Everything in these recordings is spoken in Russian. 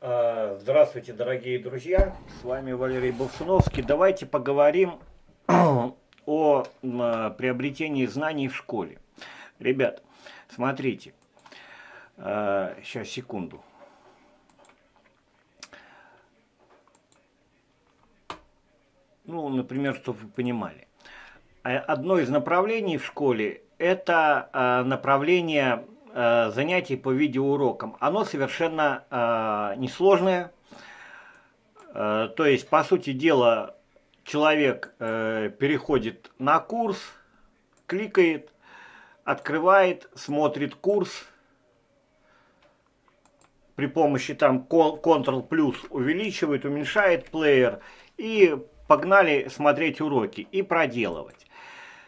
Э, здравствуйте, дорогие друзья! С вами Валерий Болсуновский. Давайте поговорим о э, приобретении знаний в школе. Ребят, смотрите. Сейчас, э, секунду. Ну, например, чтобы вы понимали. Одно из направлений в школе – это направление Э, занятий по видеоурокам. Оно совершенно э, несложное. Э, то есть, по сути дела, человек э, переходит на курс, кликает, открывает, смотрит курс. При помощи там Ctrl плюс увеличивает, уменьшает плеер. И погнали смотреть уроки и проделывать.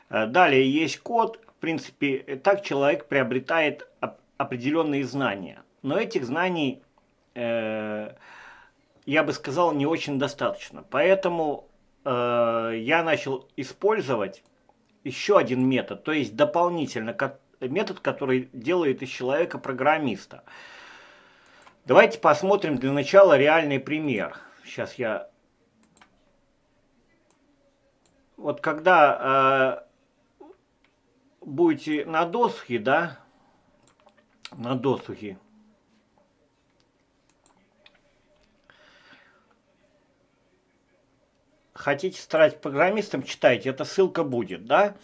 Э, далее есть код, принципе, так человек приобретает определенные знания. Но этих знаний, э, я бы сказал, не очень достаточно. Поэтому э, я начал использовать еще один метод, то есть дополнительно метод, который делает из человека программиста. Давайте посмотрим для начала реальный пример. Сейчас я... Вот когда э, будете на досуге, да, на досуге, хотите стать программистом, читайте, эта ссылка будет, да.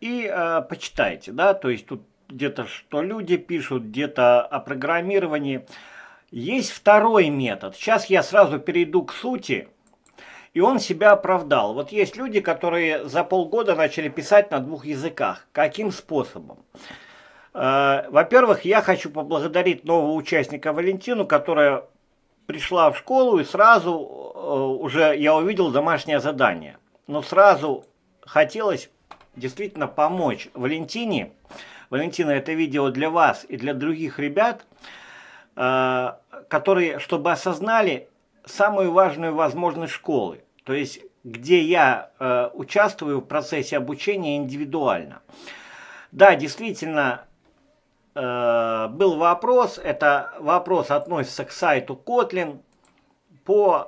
И э, почитайте, да, то есть тут где-то что люди пишут, где-то о программировании. Есть второй метод. Сейчас я сразу перейду к сути и он себя оправдал. Вот есть люди, которые за полгода начали писать на двух языках. Каким способом? Э, во-первых, я хочу поблагодарить нового участника Валентину, которая пришла в школу и сразу э, уже я увидел домашнее задание. Но сразу хотелось действительно помочь Валентине. Валентина, это видео для вас и для других ребят, э, которые, чтобы осознали, самую важную возможность школы, то есть где я э, участвую в процессе обучения индивидуально. Да, действительно, э, был вопрос, это вопрос относится к сайту Kotlin по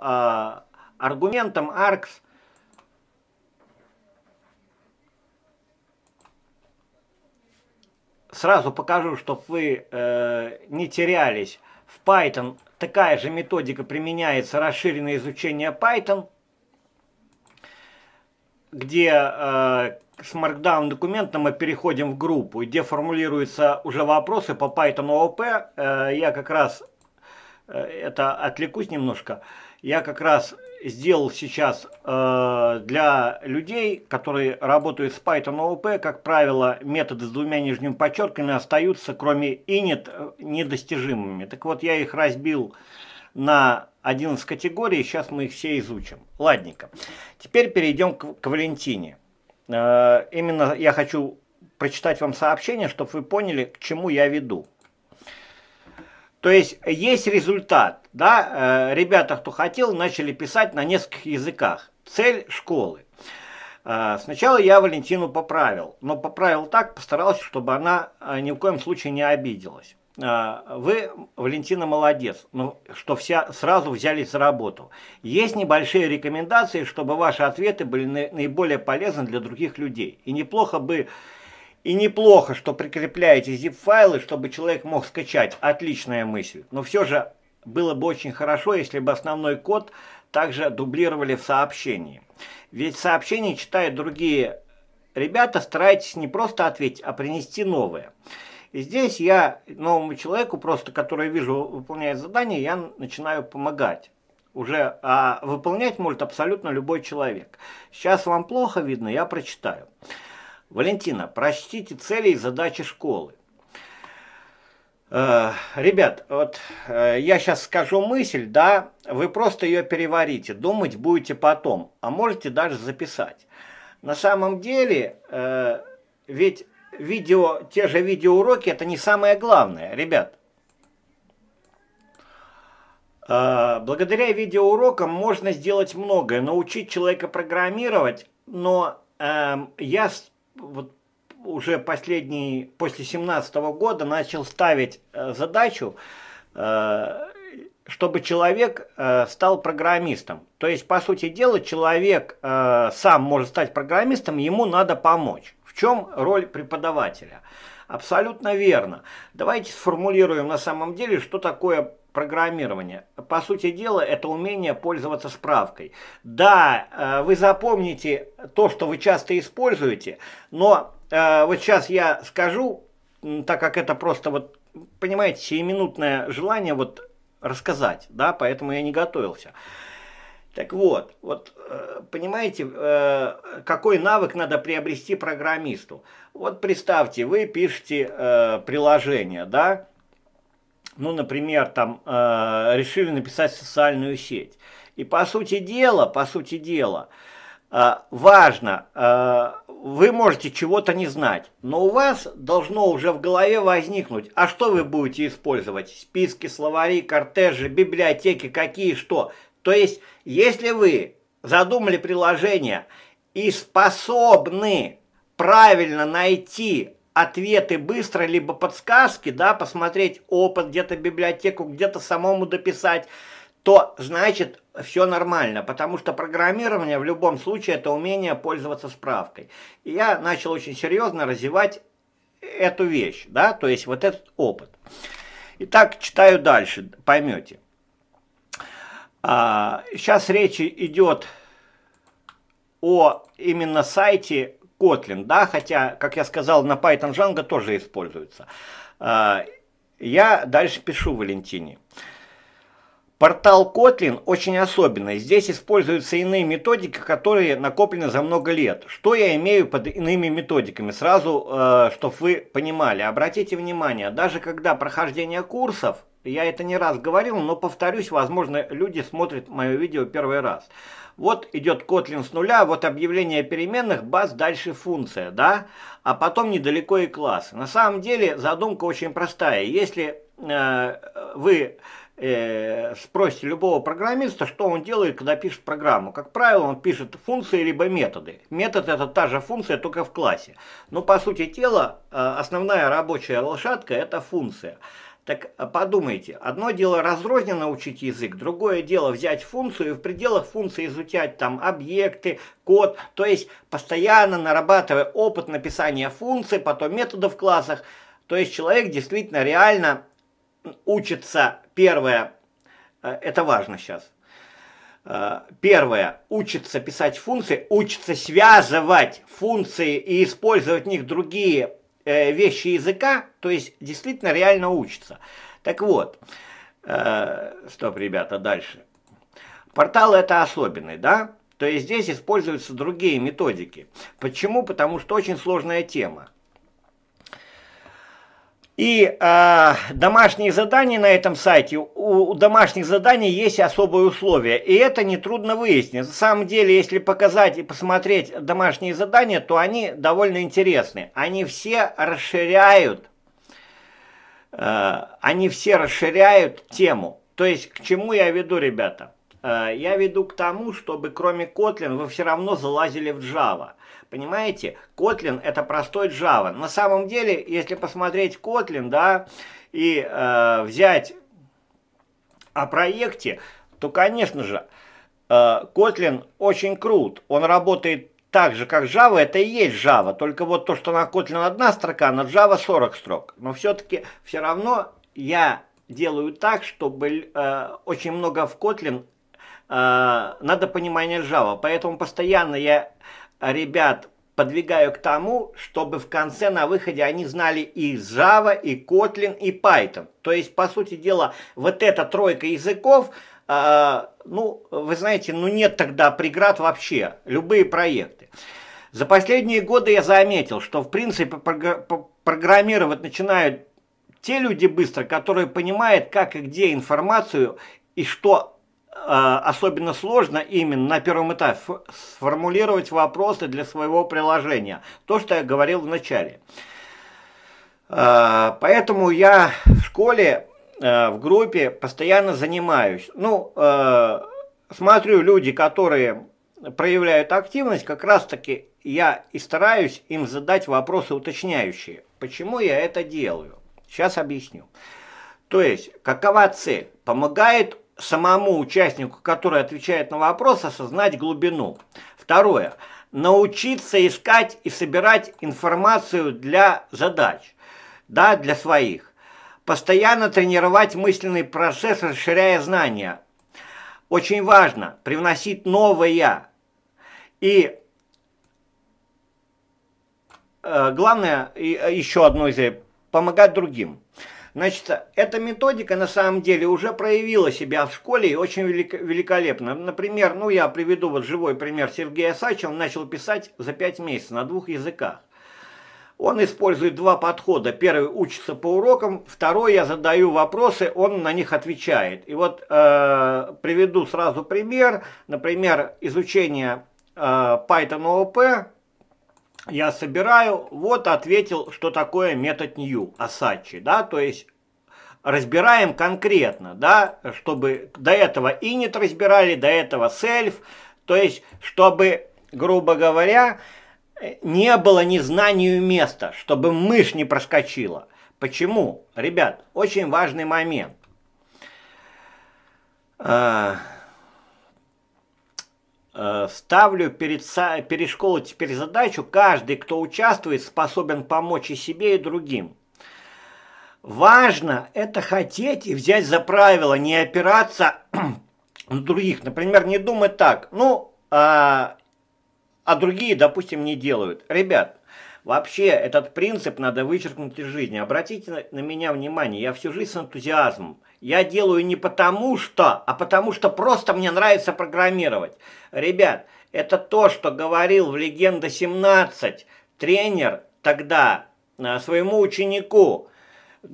э, аргументам ARCS. Сразу покажу, чтобы вы э, не терялись в Python Такая же методика применяется расширенное изучение Python, где э, с Markdown документом мы переходим в группу, где формулируются уже вопросы по Python OOP. Э, я как раз, э, это отвлекусь немножко, я как раз сделал сейчас э, для людей, которые работают с Python OOP, как правило, методы с двумя нижними подчерками остаются, кроме init, э, недостижимыми. Так вот, я их разбил на 11 категорий, сейчас мы их все изучим. Ладненько. Теперь перейдем к, к Валентине. Э, именно я хочу прочитать вам сообщение, чтобы вы поняли, к чему я веду. То есть есть результат, да, э, ребята, кто хотел, начали писать на нескольких языках. Цель школы. Э, сначала я Валентину поправил, но поправил так, постарался, чтобы она э, ни в коем случае не обиделась. Вы, Валентина, молодец, ну, что все сразу взялись за работу. Есть небольшие рекомендации, чтобы ваши ответы были наиболее полезны для других людей. И неплохо бы и неплохо, что прикрепляете zip-файлы, чтобы человек мог скачать. Отличная мысль. Но все же было бы очень хорошо, если бы основной код также дублировали в сообщении. Ведь сообщение читают другие ребята, старайтесь не просто ответить, а принести новое. И здесь я новому человеку, просто который вижу, выполняет задание, я начинаю помогать. Уже а выполнять может абсолютно любой человек. Сейчас вам плохо видно, я прочитаю. Валентина, прочтите цели и задачи школы. Э, ребят, вот э, я сейчас скажу мысль, да, вы просто ее переварите, думать будете потом, а можете даже записать. На самом деле, э, ведь видео, те же видеоуроки, это не самое главное, ребят. Э, благодаря видеоурокам можно сделать многое, научить человека программировать, но э, я вот уже последний, после 17 года начал ставить э, задачу, э, чтобы человек э, стал программистом. То есть, по сути дела, человек э, сам может стать программистом, ему надо помочь. В чем роль преподавателя? Абсолютно верно. Давайте сформулируем на самом деле, что такое программирования. По сути дела, это умение пользоваться справкой. Да, э, вы запомните то, что вы часто используете, но э, вот сейчас я скажу, так как это просто вот, понимаете, сиюминутное желание вот рассказать, да, поэтому я не готовился. Так вот, вот э, понимаете, какой навык надо приобрести программисту? Вот представьте, вы пишете приложение, да, ну, например, там, э, решили написать социальную сеть. И по сути дела, по сути дела, э, важно, э, вы можете чего-то не знать, но у вас должно уже в голове возникнуть, а что вы будете использовать? Списки, словари, кортежи, библиотеки, какие что. То есть, если вы задумали приложение и способны правильно найти ответы быстро, либо подсказки, да, посмотреть опыт, где-то библиотеку, где-то самому дописать, то значит все нормально, потому что программирование в любом случае это умение пользоваться справкой. И я начал очень серьезно развивать эту вещь, да, то есть вот этот опыт. Итак, читаю дальше, поймете. А, сейчас речь идет о именно сайте Kotlin, да, хотя, как я сказал, на Python Django тоже используется. А, я дальше пишу Валентине. Портал Kotlin очень особенный. Здесь используются иные методики, которые накоплены за много лет. Что я имею под иными методиками? Сразу, э, чтобы вы понимали. Обратите внимание, даже когда прохождение курсов, я это не раз говорил, но повторюсь, возможно, люди смотрят мое видео первый раз вот идет Kotlin с нуля, вот объявление переменных, баз, дальше функция, да, а потом недалеко и класс. На самом деле задумка очень простая. Если э, вы э, спросите любого программиста, что он делает, когда пишет программу. Как правило, он пишет функции либо методы. Метод это та же функция, только в классе. Но по сути дела, э, основная рабочая лошадка это функция. Так а, подумайте, одно дело разрозненно учить язык, другое дело взять функцию и в пределах функции изучать там объекты, код, то есть постоянно нарабатывая опыт написания функций, потом методов в классах, то есть человек действительно реально учится, первое, э, это важно сейчас, э, первое, учится писать функции, учится связывать функции и использовать в них другие Э, вещи языка, то есть действительно реально учится. Так вот, э, стоп, ребята, дальше. Порталы это особенный, да? То есть здесь используются другие методики. Почему? Потому что очень сложная тема. И э, домашние задания на этом сайте, у, у домашних заданий есть особые условия, и это нетрудно выяснить. На самом деле, если показать и посмотреть домашние задания, то они довольно интересны. Они все расширяют, э, они все расширяют тему. То есть, к чему я веду, ребята? Э, я веду к тому, чтобы кроме Kotlin вы все равно залазили в Java. Понимаете, Kotlin это простой Java. На самом деле, если посмотреть Kotlin, да, и э, взять о проекте, то, конечно же, э, Kotlin очень крут. Он работает так же, как Java, это и есть Java. Только вот то, что на Kotlin одна строка, а на Java 40 строк. Но все-таки все равно я делаю так, чтобы э, очень много в Kotlin Э, надо понимание Java. Поэтому постоянно я ребят подвигаю к тому, чтобы в конце на выходе они знали и Java, и Kotlin, и Python. То есть, по сути дела, вот эта тройка языков, э, ну, вы знаете, ну нет тогда преград вообще, любые проекты. За последние годы я заметил, что в принципе программировать начинают те люди быстро, которые понимают, как и где информацию и что Э, особенно сложно именно на первом этапе сформулировать вопросы для своего приложения. То, что я говорил в начале. Э, поэтому я в школе, э, в группе постоянно занимаюсь. Ну, смотрю люди, которые проявляют активность, как раз-таки я и стараюсь им задать вопросы уточняющие. Почему я это делаю? Сейчас объясню. То есть, какова цель? Помогает самому участнику, который отвечает на вопрос, осознать глубину. Второе. Научиться искать и собирать информацию для задач, да, для своих. Постоянно тренировать мысленный процесс, расширяя знания. Очень важно привносить новое. И э, главное, э, еще одно из помогать другим. Значит, эта методика на самом деле уже проявила себя в школе и очень велик, великолепно. Например, ну я приведу вот живой пример Сергея он начал писать за 5 месяцев на двух языках. Он использует два подхода. Первый учится по урокам, второй я задаю вопросы, он на них отвечает. И вот э, приведу сразу пример. Например, изучение э, Python OOP я собираю, вот ответил, что такое метод Нью Асачи, да, то есть разбираем конкретно, да, чтобы до этого init разбирали, до этого self, то есть чтобы, грубо говоря, не было незнанию места, чтобы мышь не проскочила. Почему? Ребят, очень важный момент. А, Э, ставлю перед, перед школой теперь задачу, каждый, кто участвует, способен помочь и себе, и другим. Важно это хотеть и взять за правило, не опираться на других. Например, не думать так, ну, а, а другие, допустим, не делают. Ребят, вообще этот принцип надо вычеркнуть из жизни. Обратите на меня внимание, я всю жизнь с энтузиазмом я делаю не потому что, а потому что просто мне нравится программировать. Ребят, это то, что говорил в «Легенда 17» тренер тогда э, своему ученику.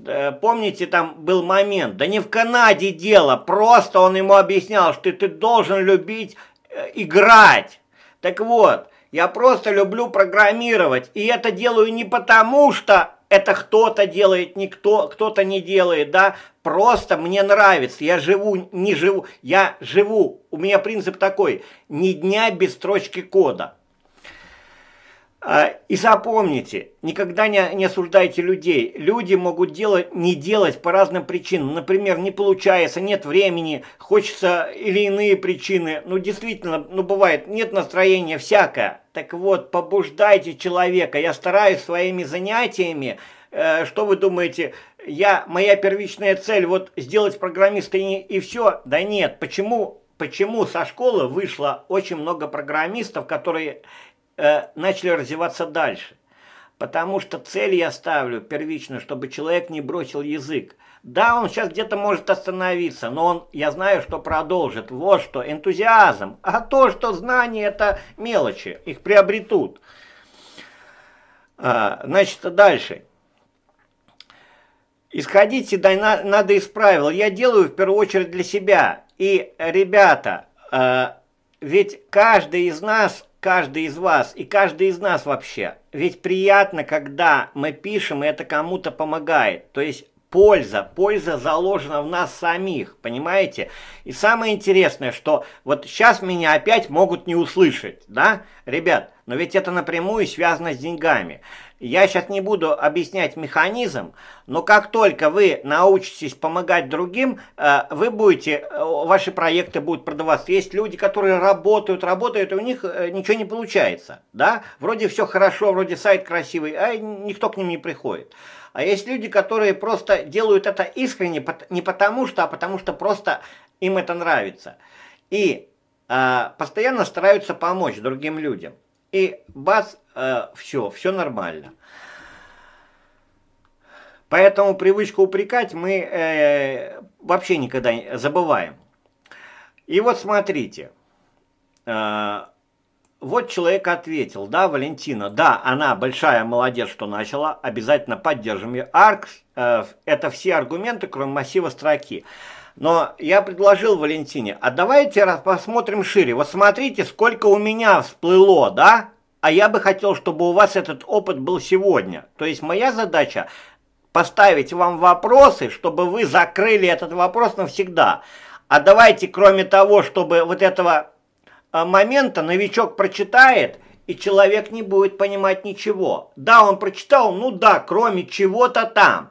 Э, помните, там был момент, да не в Канаде дело, просто он ему объяснял, что ты должен любить э, играть. Так вот, я просто люблю программировать, и это делаю не потому что, это кто-то делает, никто, кто-то не делает, да, просто мне нравится, я живу, не живу, я живу, у меня принцип такой, ни дня без строчки кода. А, и запомните, никогда не, не осуждайте людей. Люди могут делать, не делать по разным причинам. Например, не получается, нет времени, хочется или иные причины. Ну, действительно, ну бывает, нет настроения, всякое. Так вот, побуждайте человека. Я стараюсь своими занятиями. Э, что вы думаете, я, моя первичная цель, вот сделать программиста и, и все? Да нет, почему? Почему со школы вышло очень много программистов, которые э, начали развиваться дальше. Потому что цель я ставлю первично, чтобы человек не бросил язык. Да, он сейчас где-то может остановиться, но он, я знаю, что продолжит. Вот что, энтузиазм. А то, что знания, это мелочи, их приобретут. А, значит, дальше. Исходите, да, надо из правил. Я делаю в первую очередь для себя. И, ребята, э, ведь каждый из нас каждый из вас и каждый из нас вообще. Ведь приятно, когда мы пишем, и это кому-то помогает. То есть польза, польза заложена в нас самих, понимаете? И самое интересное, что вот сейчас меня опять могут не услышать, да, ребят? Но ведь это напрямую связано с деньгами. Я сейчас не буду объяснять механизм, но как только вы научитесь помогать другим, э, вы будете, э, ваши проекты будут продаваться. Есть люди, которые работают, работают, и у них э, ничего не получается. Да? Вроде все хорошо, вроде сайт красивый, а никто к ним не приходит. А есть люди, которые просто делают это искренне, не потому что, а потому что просто им это нравится. И постоянно стараются помочь другим людям и бац, э, все, все нормально. Поэтому привычку упрекать мы э, вообще никогда не забываем. И вот смотрите, э, вот человек ответил, да, Валентина, да, она большая молодец, что начала, обязательно поддержим ее. Арк, э, это все аргументы, кроме массива строки. Но я предложил Валентине, а давайте раз посмотрим шире. Вот смотрите, сколько у меня всплыло, да? А я бы хотел, чтобы у вас этот опыт был сегодня. То есть моя задача поставить вам вопросы, чтобы вы закрыли этот вопрос навсегда. А давайте, кроме того, чтобы вот этого э, момента новичок прочитает, и человек не будет понимать ничего. Да, он прочитал, ну да, кроме чего-то там.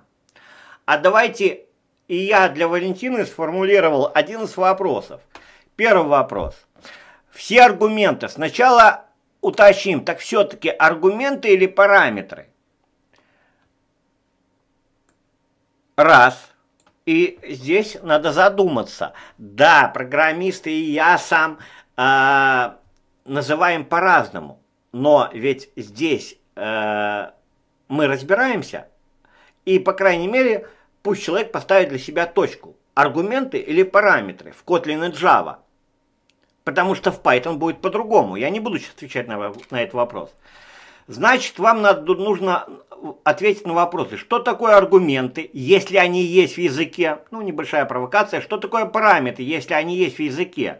А давайте и я для Валентины сформулировал один из вопросов. Первый вопрос. Все аргументы. Сначала уточним, так все-таки аргументы или параметры? Раз. И здесь надо задуматься. Да, программисты и я сам э, называем по-разному. Но ведь здесь э, мы разбираемся. И, по крайней мере, Пусть человек поставит для себя точку, аргументы или параметры в Kotlin и Java. Потому что в Python будет по-другому. Я не буду сейчас отвечать на, на этот вопрос. Значит, вам надо, нужно ответить на вопросы, что такое аргументы, если они есть в языке, ну, небольшая провокация, что такое параметры, если они есть в языке.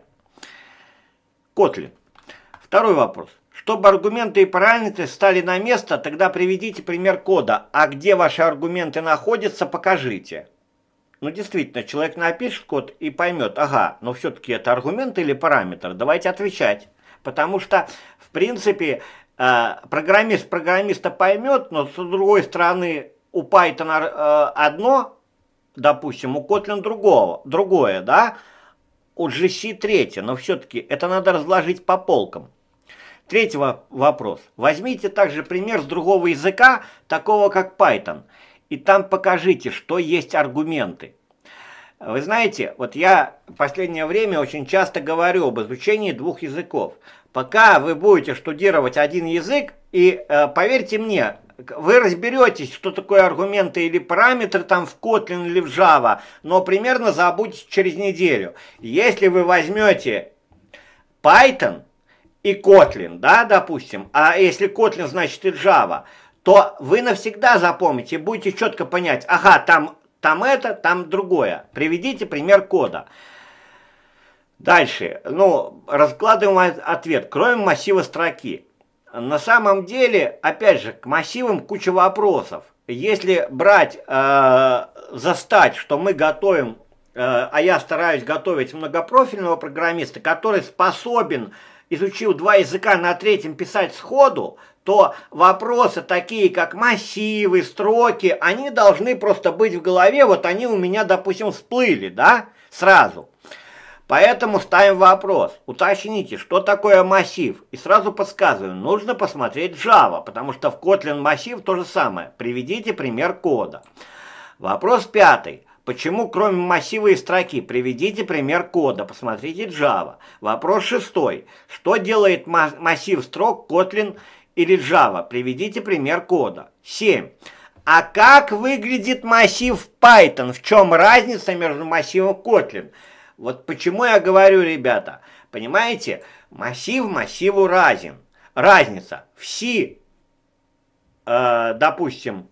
Kotlin? Второй вопрос. Чтобы аргументы и параметры стали на место, тогда приведите пример кода, а где ваши аргументы находятся, покажите. Ну, действительно, человек напишет код и поймет, ага, но все-таки это аргумент или параметр, давайте отвечать. Потому что, в принципе, э, программист программиста поймет, но с другой стороны, у Python э, одно, допустим, у Kotlin другого, другое, да, у GC третье, но все-таки это надо разложить по полкам. Третий вопрос. Возьмите также пример с другого языка, такого как Python, и там покажите, что есть аргументы. Вы знаете, вот я в последнее время очень часто говорю об изучении двух языков. Пока вы будете штудировать один язык, и э, поверьте мне, вы разберетесь, что такое аргументы или параметры там в Kotlin или в Java, но примерно забудете через неделю. Если вы возьмете Python, и Kotlin, да, допустим, а если Kotlin, значит и Java, то вы навсегда запомните, будете четко понять, ага, там, там это, там другое. Приведите пример кода. Дальше, ну, раскладываем ответ, кроме массива строки. На самом деле, опять же, к массивам куча вопросов. Если брать, э, застать, что мы готовим, э, а я стараюсь готовить многопрофильного программиста, который способен э, изучил два языка, на третьем писать сходу, то вопросы такие, как массивы, строки, они должны просто быть в голове, вот они у меня, допустим, всплыли, да, сразу. Поэтому ставим вопрос, уточните, что такое массив, и сразу подсказываю, нужно посмотреть Java, потому что в Kotlin массив то же самое, приведите пример кода. Вопрос пятый. Почему кроме массива и строки? Приведите пример кода, посмотрите Java. Вопрос шестой. Что делает массив строк Kotlin или Java? Приведите пример кода. Семь. А как выглядит массив Python? В чем разница между массивом Kotlin? Вот почему я говорю, ребята, понимаете, массив массиву разен. Разница. В C, э, допустим,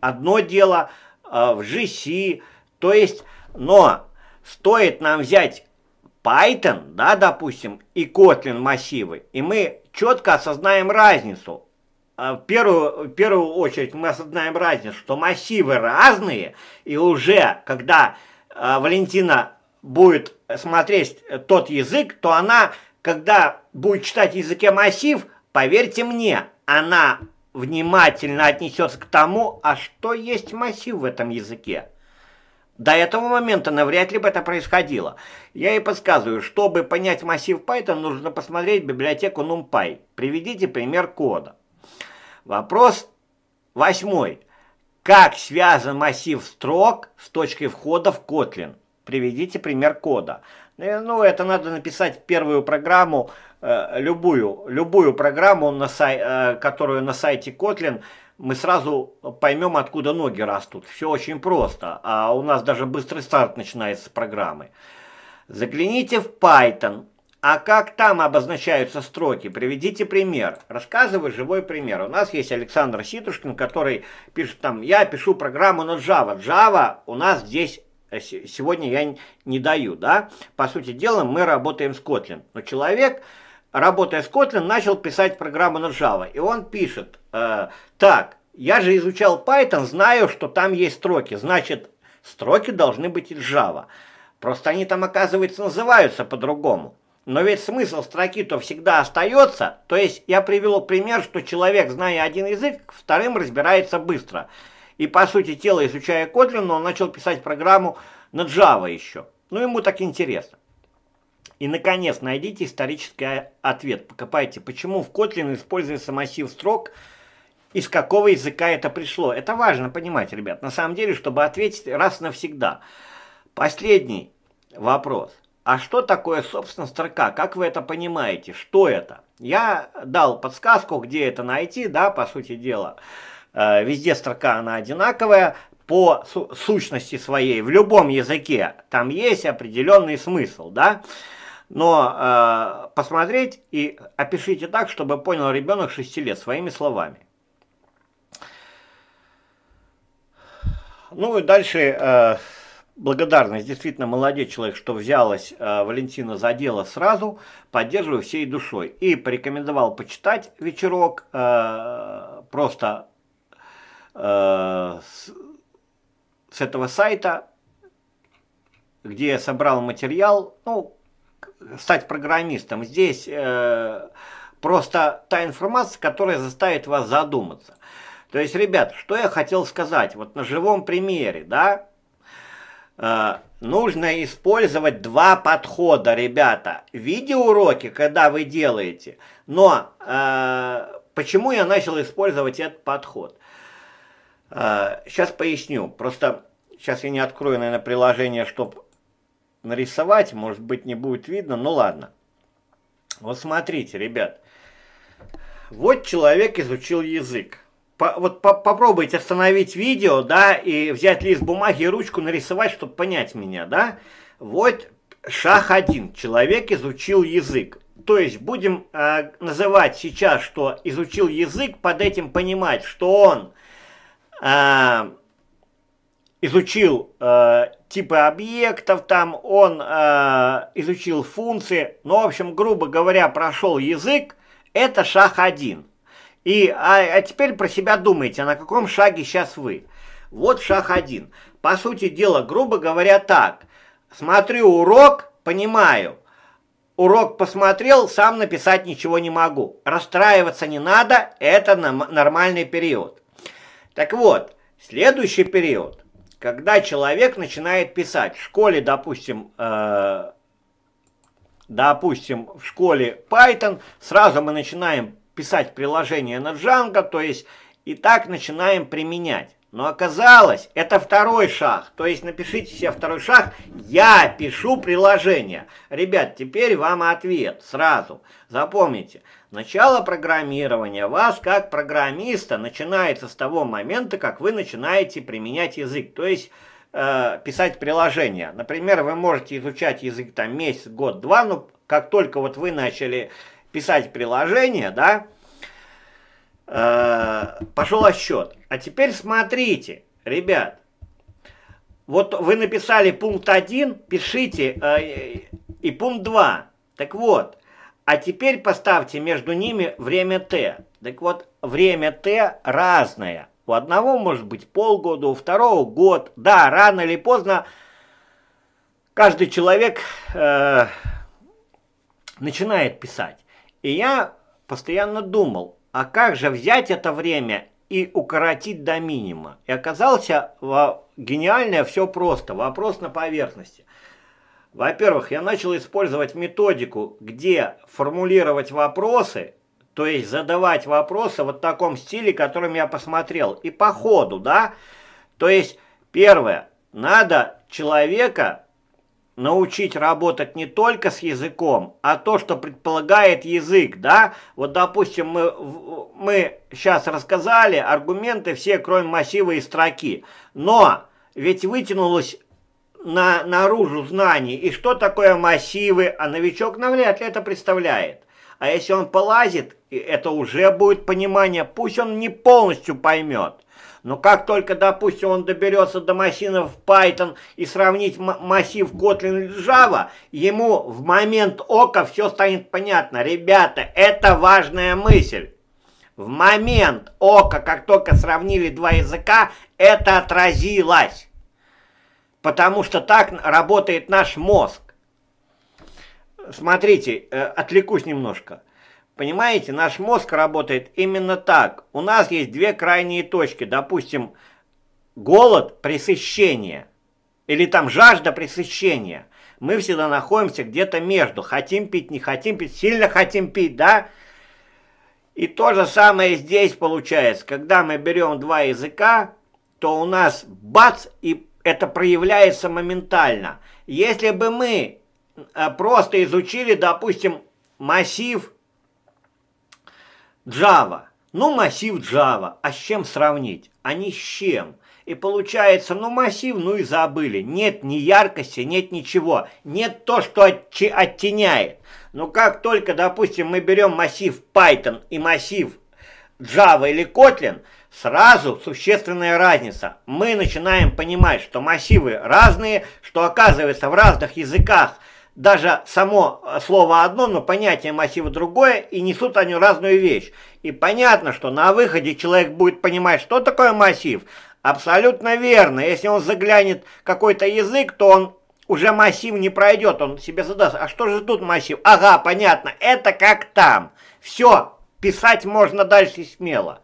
одно дело, э, в GC то есть, но стоит нам взять Python, да, допустим, и Kotlin массивы, и мы четко осознаем разницу. А в первую, в первую очередь мы осознаем разницу, что массивы разные, и уже когда э, Валентина будет смотреть тот язык, то она, когда будет читать в языке массив, поверьте мне, она внимательно отнесется к тому, а что есть массив в этом языке. До этого момента навряд ли бы это происходило. Я и подсказываю, чтобы понять массив Python, нужно посмотреть библиотеку NumPy. Приведите пример кода. Вопрос восьмой. Как связан массив строк с точкой входа в Kotlin? Приведите пример кода. Э, ну, это надо написать первую программу, э, любую, любую программу, на сай, э, которую на сайте Kotlin мы сразу поймем, откуда ноги растут. Все очень просто, а у нас даже быстрый старт начинается с программы. Загляните в Python. А как там обозначаются строки? Приведите пример. Рассказывай живой пример. У нас есть Александр Ситушкин, который пишет там, я пишу программу на Java. Java у нас здесь э, сегодня я не даю, да? По сути дела, мы работаем с Kotlin. Но человек работая с Kotlin, начал писать программу на Java. И он пишет, э, так, я же изучал Python, знаю, что там есть строки, значит, строки должны быть из Java. Просто они там, оказывается, называются по-другому. Но ведь смысл строки-то всегда остается. То есть я привел пример, что человек, зная один язык, вторым разбирается быстро. И, по сути тела, изучая Kotlin, он начал писать программу на Java еще. Ну, ему так интересно. И, наконец, найдите исторический а, ответ. Покопайте, почему в Kotlin используется массив строк, из какого языка это пришло. Это важно понимать, ребят, на самом деле, чтобы ответить раз навсегда. Последний вопрос. А что такое, собственно, строка? Как вы это понимаете? Что это? Я дал подсказку, где это найти, да, по сути дела. Э, везде строка, она одинаковая. По сущности своей, в любом языке, там есть определенный смысл, да. Да но э, посмотреть и опишите так, чтобы понял ребенок 6 лет своими словами. Ну и дальше э, благодарность. Действительно, молодец человек, что взялась э, Валентина за дело сразу. Поддерживаю всей душой. И порекомендовал почитать вечерок. Э, просто э, с, с этого сайта, где я собрал материал. Ну, стать программистом. Здесь э, просто та информация, которая заставит вас задуматься. То есть, ребят, что я хотел сказать, вот на живом примере, да, э, нужно использовать два подхода, ребята. Видеоуроки, когда вы делаете, но э, почему я начал использовать этот подход? Э, сейчас поясню, просто сейчас я не открою, наверное, приложение, чтобы нарисовать, может быть, не будет видно, ну ладно. Вот смотрите, ребят. Вот человек изучил язык. По, вот по, попробуйте остановить видео, да, и взять лист бумаги и ручку нарисовать, чтобы понять меня, да. Вот шаг один. Человек изучил язык. То есть будем э, называть сейчас, что изучил язык, под этим понимать, что он... Э, изучил э, типы объектов там, он э, изучил функции, ну, в общем, грубо говоря, прошел язык, это шаг один. И, а, а теперь про себя думайте, на каком шаге сейчас вы. Вот шаг один. По сути дела, грубо говоря, так. Смотрю урок, понимаю. Урок посмотрел, сам написать ничего не могу. Расстраиваться не надо, это нормальный период. Так вот, следующий период когда человек начинает писать. В школе, допустим, э, допустим, в школе Python, сразу мы начинаем писать приложение на Django, то есть и так начинаем применять. Но оказалось, это второй шаг. То есть напишите себе второй шаг. Я пишу приложение. Ребят, теперь вам ответ сразу. Запомните. Начало программирования вас как программиста начинается с того момента, как вы начинаете применять язык, то есть э, писать приложение. Например, вы можете изучать язык там месяц, год, два, но как только вот вы начали писать приложение, да, э, пошел отсчет. А теперь смотрите, ребят, вот вы написали пункт 1, пишите э, и пункт 2. Так вот, а теперь поставьте между ними время Т. Так вот, время Т разное. У одного может быть полгода, у второго год. Да, рано или поздно каждый человек э, начинает писать. И я постоянно думал, а как же взять это время и укоротить до минимума? И оказался гениальное все просто, вопрос на поверхности. Во-первых, я начал использовать методику, где формулировать вопросы, то есть задавать вопросы вот в таком стиле, которым я посмотрел, и по ходу, да? То есть, первое, надо человека научить работать не только с языком, а то, что предполагает язык, да? Вот, допустим, мы, мы сейчас рассказали аргументы все, кроме массива и строки, но ведь вытянулось на, наружу знаний и что такое массивы, а новичок навряд ли это представляет. А если он полазит, это уже будет понимание, пусть он не полностью поймет. Но как только, допустим, он доберется до массивов Python и сравнить массив Kotlin и Java, ему в момент ока все станет понятно. Ребята, это важная мысль. В момент ока, как только сравнили два языка, это отразилось потому что так работает наш мозг. Смотрите, э, отвлекусь немножко. Понимаете, наш мозг работает именно так. У нас есть две крайние точки. Допустим, голод, пресыщение. Или там жажда пресыщения. Мы всегда находимся где-то между. Хотим пить, не хотим пить, сильно хотим пить, да? И то же самое здесь получается. Когда мы берем два языка, то у нас бац и это проявляется моментально. Если бы мы э, просто изучили, допустим, массив Java, ну массив Java, а с чем сравнить? А не с чем. И получается, ну массив, ну и забыли. Нет ни яркости, нет ничего. Нет то, что оттеняет. Но как только, допустим, мы берем массив Python и массив Java или Kotlin – Сразу существенная разница. Мы начинаем понимать, что массивы разные, что оказывается в разных языках даже само слово одно, но понятие массива другое, и несут они разную вещь. И понятно, что на выходе человек будет понимать, что такое массив. Абсолютно верно. Если он заглянет какой-то язык, то он уже массив не пройдет, он себе задаст, а что же тут массив? Ага, понятно, это как там. Все, писать можно дальше смело.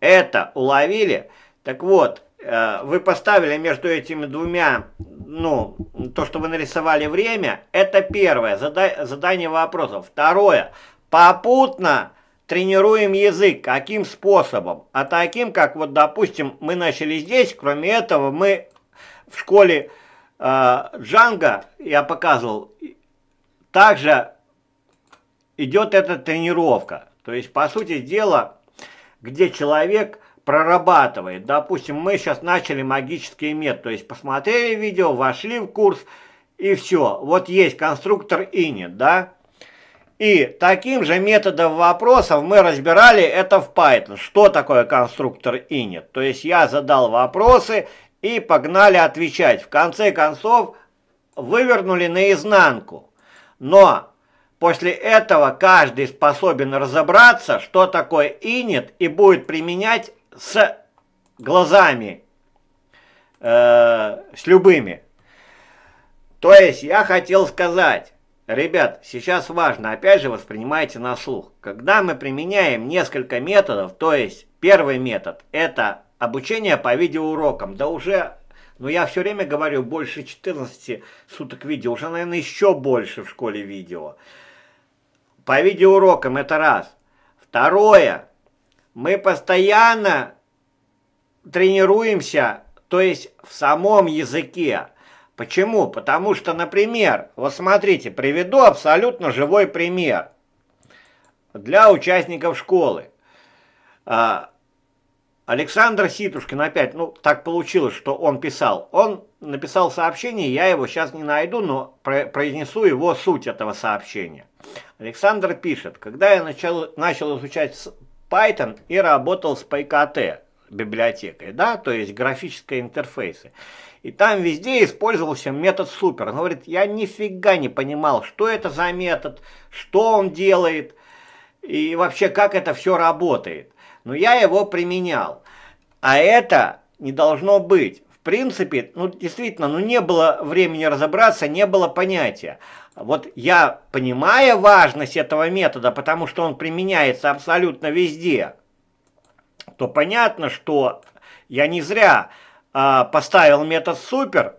Это уловили. Так вот, э, вы поставили между этими двумя, ну, то, что вы нарисовали время, это первое, задание вопросов. Второе, попутно тренируем язык. Каким способом? А таким, как вот, допустим, мы начали здесь, кроме этого, мы в школе э, Джанга, я показывал, также идет эта тренировка. То есть, по сути дела, где человек прорабатывает. Допустим, мы сейчас начали магический метод, то есть посмотрели видео, вошли в курс и все. Вот есть конструктор init, да? И таким же методом вопросов мы разбирали это в Python. Что такое конструктор init? То есть я задал вопросы и погнали отвечать. В конце концов вывернули наизнанку. Но После этого каждый способен разобраться, что такое инит, и будет применять с глазами, э, с любыми. То есть я хотел сказать, ребят, сейчас важно, опять же воспринимайте на слух. Когда мы применяем несколько методов, то есть первый метод это обучение по видеоурокам, да уже но ну, я все время говорю, больше 14 суток видео, уже, наверное, еще больше в школе видео по видеоурокам, это раз. Второе, мы постоянно тренируемся, то есть в самом языке. Почему? Потому что, например, вот смотрите, приведу абсолютно живой пример для участников школы. А, Александр Ситушкин опять, ну так получилось, что он писал. Он написал сообщение, я его сейчас не найду, но произнесу его суть этого сообщения. Александр пишет, когда я начал, начал изучать Python и работал с PyKT библиотекой, да, то есть графической интерфейсы, и там везде использовался метод супер. Он говорит, я нифига не понимал, что это за метод, что он делает и вообще как это все работает. Но я его применял. А это не должно быть в принципе, ну, действительно, ну, не было времени разобраться, не было понятия. Вот я понимая важность этого метода, потому что он применяется абсолютно везде, то понятно, что я не зря э, поставил метод супер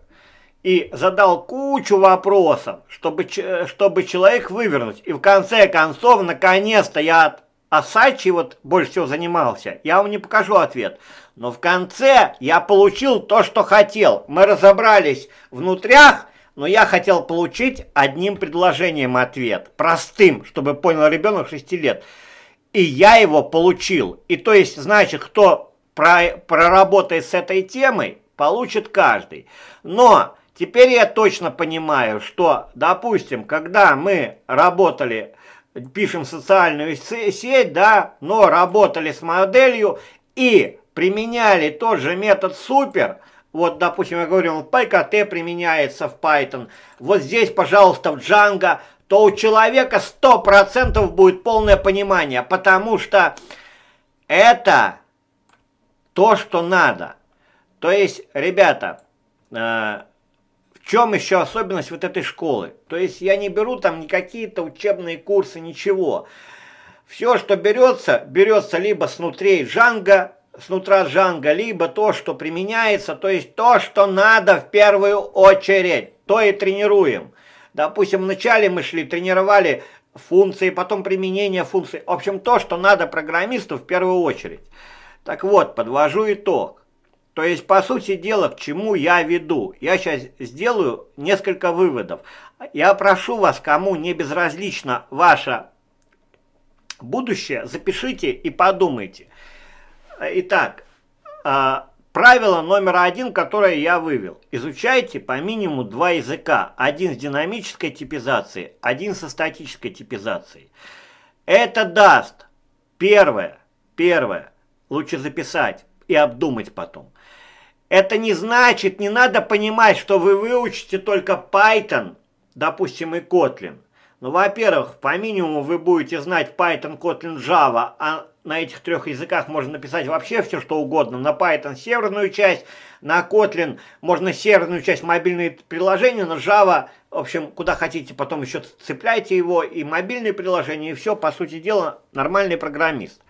и задал кучу вопросов, чтобы, чтобы человек вывернуть. И в конце концов, наконец-то я от Асачи вот больше всего занимался. Я вам не покажу ответ но в конце я получил то, что хотел. Мы разобрались внутрях, но я хотел получить одним предложением ответ, простым, чтобы понял ребенок 6 лет. И я его получил. И то есть, значит, кто проработает с этой темой, получит каждый. Но теперь я точно понимаю, что, допустим, когда мы работали пишем социальную сеть, да, но работали с моделью и применяли тот же метод супер, вот, допустим, я говорю, в PKT применяется в Python, вот здесь, пожалуйста, в Django, то у человека 100% будет полное понимание, потому что это то, что надо. То есть, ребята, э в чем еще особенность вот этой школы? То есть я не беру там никакие-то учебные курсы, ничего. Все, что берется, берется либо снутри Жанга, с нутра джанга, либо то, что применяется, то есть то, что надо в первую очередь, то и тренируем. Допустим, вначале мы шли, тренировали функции, потом применение функций. В общем, то, что надо программисту в первую очередь. Так вот, подвожу итог. То есть, по сути дела, к чему я веду. Я сейчас сделаю несколько выводов. Я прошу вас, кому не безразлично ваше будущее, запишите и подумайте – Итак, а, правило номер один, которое я вывел. Изучайте по минимуму два языка. Один с динамической типизацией, один со статической типизацией. Это даст первое, первое, лучше записать и обдумать потом. Это не значит, не надо понимать, что вы выучите только Python, допустим, и Kotlin. Ну, во-первых, по минимуму вы будете знать Python, Kotlin, Java, а на этих трех языках можно написать вообще все, что угодно. На Python северную часть, на Kotlin можно северную часть мобильные приложения, на Java, в общем, куда хотите, потом еще цепляйте его и мобильные приложения, и все, по сути дела, нормальный программист.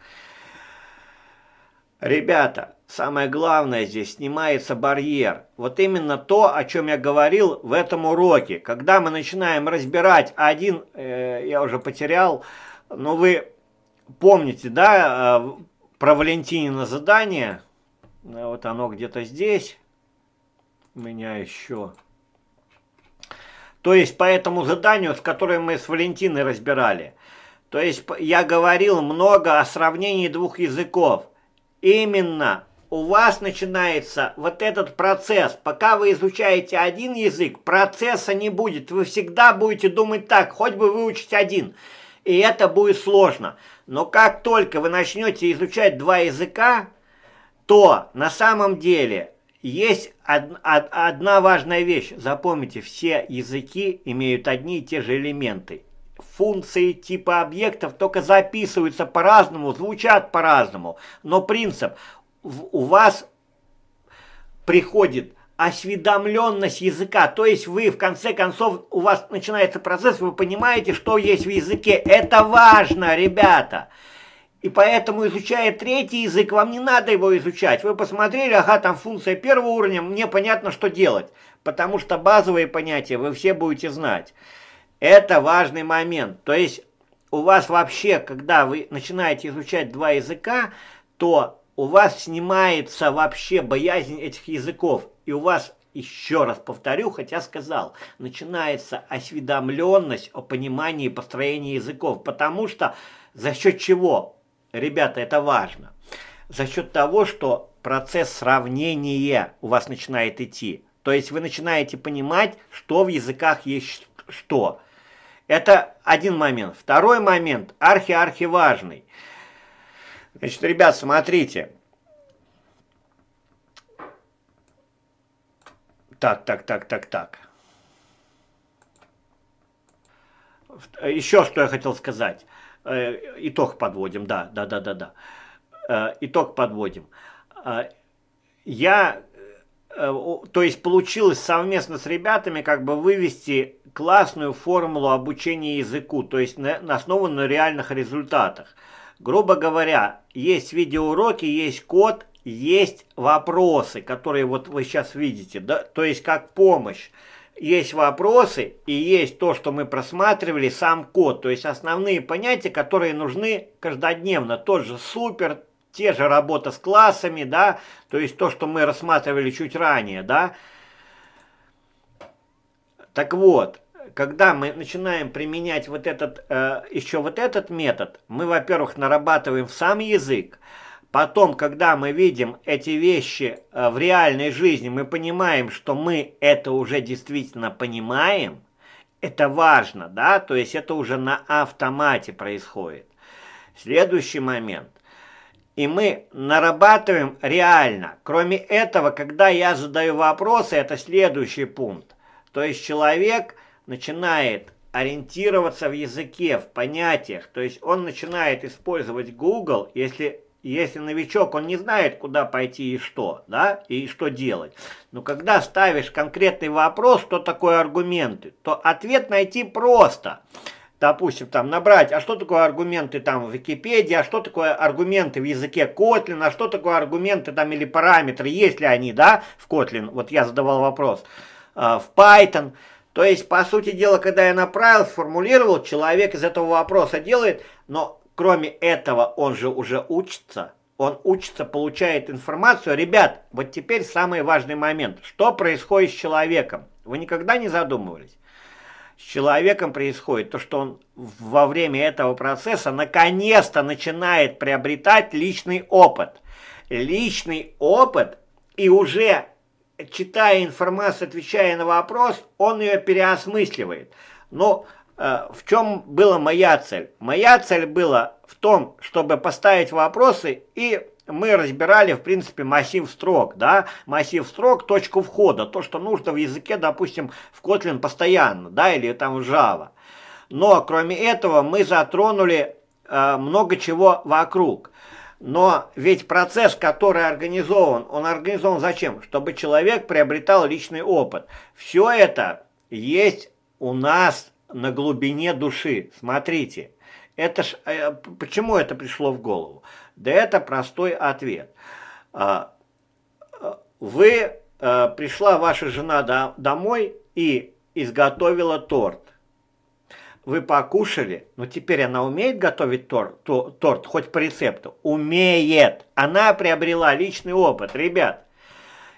Ребята, самое главное здесь снимается барьер. Вот именно то, о чем я говорил в этом уроке. Когда мы начинаем разбирать один, э, я уже потерял, но вы помните, да, э, про Валентинина задание? Э, вот оно где-то здесь. У меня еще. То есть по этому заданию, с которым мы с Валентиной разбирали. То есть я говорил много о сравнении двух языков. Именно у вас начинается вот этот процесс. Пока вы изучаете один язык, процесса не будет. Вы всегда будете думать так, хоть бы выучить один. Один и это будет сложно. Но как только вы начнете изучать два языка, то на самом деле есть од, од, одна важная вещь. Запомните, все языки имеют одни и те же элементы. Функции типа объектов только записываются по-разному, звучат по-разному. Но принцип, у вас приходит осведомленность языка. То есть вы, в конце концов, у вас начинается процесс, вы понимаете, что есть в языке. Это важно, ребята. И поэтому, изучая третий язык, вам не надо его изучать. Вы посмотрели, ага, там функция первого уровня, мне понятно, что делать. Потому что базовые понятия вы все будете знать. Это важный момент. То есть у вас вообще, когда вы начинаете изучать два языка, то у вас снимается вообще боязнь этих языков. И у вас, еще раз повторю, хотя сказал, начинается осведомленность о понимании и языков, потому что за счет чего, ребята, это важно, за счет того, что процесс сравнения у вас начинает идти. То есть вы начинаете понимать, что в языках есть что. Это один момент. Второй момент, архи-архи важный. Значит, ребят, смотрите, так, так, так, так, так. Э, Еще что я хотел сказать. Э, итог подводим, да, да, да, да, да. Э, итог подводим. Я, то есть получилось совместно с ребятами как бы вывести классную формулу обучения языку, то есть на, на основу на реальных результатах. Грубо говоря, есть видеоуроки, есть код, есть вопросы, которые вот вы сейчас видите, да, то есть как помощь. Есть вопросы и есть то, что мы просматривали, сам код, то есть основные понятия, которые нужны каждодневно. Тот же супер, те же работа с классами, да, то есть то, что мы рассматривали чуть ранее, да. Так вот, когда мы начинаем применять вот этот, э, еще вот этот метод, мы, во-первых, нарабатываем сам язык, Потом, когда мы видим эти вещи э, в реальной жизни, мы понимаем, что мы это уже действительно понимаем. Это важно, да, то есть это уже на автомате происходит. Следующий момент. И мы нарабатываем реально. Кроме этого, когда я задаю вопросы, это следующий пункт. То есть человек начинает ориентироваться в языке, в понятиях. То есть он начинает использовать Google, если если новичок, он не знает, куда пойти и что, да, и что делать. Но когда ставишь конкретный вопрос, что такое аргументы, то ответ найти просто. Допустим, там набрать, а что такое аргументы там в Википедии, а что такое аргументы в языке Kotlin, а что такое аргументы там или параметры, есть ли они, да, в Kotlin, вот я задавал вопрос, а, в Python. То есть, по сути дела, когда я направил, сформулировал, человек из этого вопроса делает, но Кроме этого, он же уже учится. Он учится, получает информацию. Ребят, вот теперь самый важный момент. Что происходит с человеком? Вы никогда не задумывались? С человеком происходит то, что он во время этого процесса наконец-то начинает приобретать личный опыт. Личный опыт и уже читая информацию, отвечая на вопрос, он ее переосмысливает. Но Э, в чем была моя цель? Моя цель была в том, чтобы поставить вопросы и мы разбирали, в принципе, массив строк, да, массив строк, точку входа, то, что нужно в языке, допустим, в Kotlin постоянно, да, или там в Java. Но, кроме этого, мы затронули э, много чего вокруг. Но ведь процесс, который организован, он организован зачем? Чтобы человек приобретал личный опыт. Все это есть у нас на глубине души. Смотрите, это ж, э, почему это пришло в голову? Да это простой ответ. А, э, вы, э, пришла ваша жена домой и изготовила торт. Вы покушали, но теперь она умеет готовить торт, то, торт хоть по рецепту? Умеет. Она приобрела личный опыт, ребят.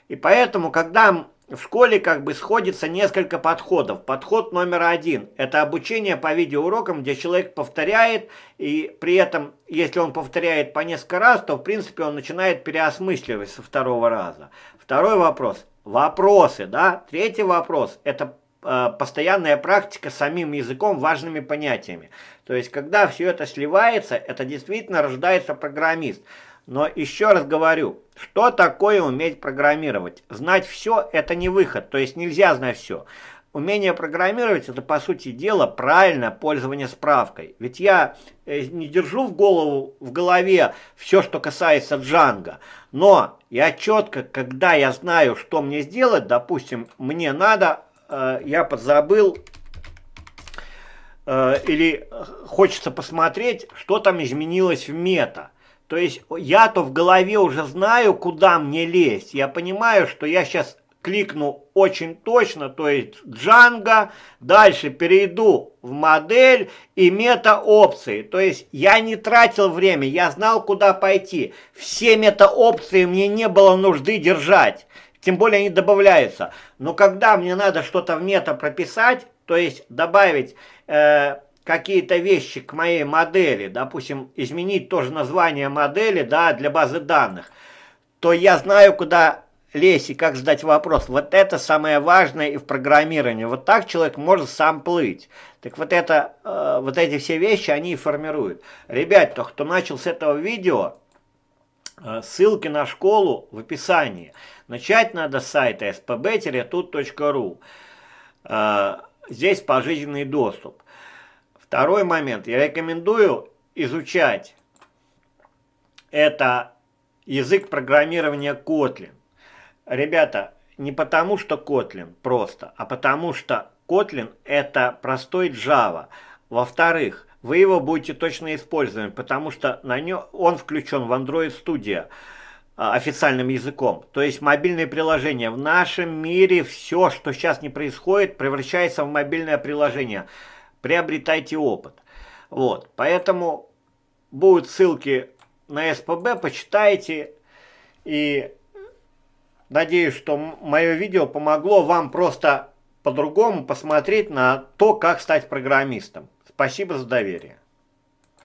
И поэтому, когда в школе как бы сходится несколько подходов. Подход номер один – это обучение по видеоурокам, где человек повторяет, и при этом, если он повторяет по несколько раз, то, в принципе, он начинает переосмысливать со второго раза. Второй вопрос – вопросы, да? Третий вопрос – это э, постоянная практика самим языком, важными понятиями. То есть, когда все это сливается, это действительно рождается программист – но еще раз говорю, что такое уметь программировать? Знать все – это не выход, то есть нельзя знать все. Умение программировать – это, по сути дела, правильное пользование справкой. Ведь я э, не держу в, голову, в голове все, что касается джанга, но я четко, когда я знаю, что мне сделать, допустим, мне надо, э, я подзабыл э, или э, хочется посмотреть, что там изменилось в мета. То есть я-то в голове уже знаю, куда мне лезть. Я понимаю, что я сейчас кликну очень точно, то есть Django, дальше перейду в модель и мета-опции. То есть я не тратил время, я знал, куда пойти. Все мета-опции мне не было нужды держать, тем более они добавляются. Но когда мне надо что-то в мета прописать, то есть добавить... Э, какие-то вещи к моей модели, допустим, изменить тоже название модели, да, для базы данных, то я знаю, куда лезть и как задать вопрос. Вот это самое важное и в программировании. Вот так человек может сам плыть. Так вот это, э, вот эти все вещи, они и формируют. Ребят, то, кто начал с этого видео, э, ссылки на школу в описании. Начать надо с сайта spb-tut.ru. Э, здесь пожизненный доступ. Второй момент. Я рекомендую изучать это язык программирования Kotlin. Ребята, не потому что Kotlin просто, а потому что Kotlin это простой Java. Во-вторых, вы его будете точно использовать, потому что на нем он включен в Android Studio а, официальным языком. То есть мобильные приложения. В нашем мире все, что сейчас не происходит, превращается в мобильное приложение приобретайте опыт. Вот, поэтому будут ссылки на СПБ, почитайте. И надеюсь, что мое видео помогло вам просто по-другому посмотреть на то, как стать программистом. Спасибо за доверие.